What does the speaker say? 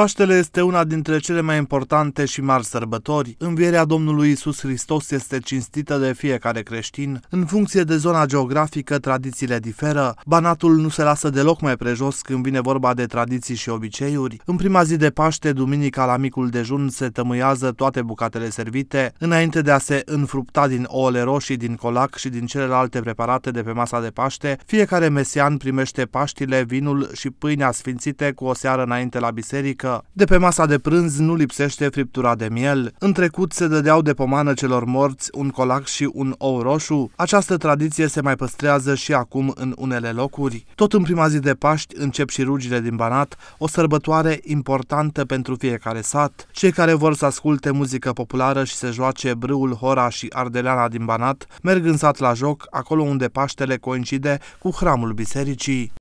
Paștele este una dintre cele mai importante și mari sărbători. Învierea Domnului Isus Hristos este cinstită de fiecare creștin. În funcție de zona geografică, tradițiile diferă. Banatul nu se lasă deloc mai prejos când vine vorba de tradiții și obiceiuri. În prima zi de Paște, duminica la micul dejun, se tămâiază toate bucatele servite, înainte de a se înfrupta din ouăle roșii, din colac și din celelalte preparate de pe masa de Paște. Fiecare mesian primește paștile, vinul și pâinea sfințite cu o seară înainte la biserică, mică. De pe masa de prânz nu lipsește friptura de miel. În trecut se dădeau de pomană celor morți un colac și un ou roșu. Această tradiție se mai păstrează și acum în unele locuri. Tot în prima zi de Paști încep și rugile din Banat, o sărbătoare importantă pentru fiecare sat. Cei care vor să asculte muzică populară și să joace brâul Hora și Ardeleana din Banat merg în sat la joc, acolo unde Paștele coincide cu hramul bisericii.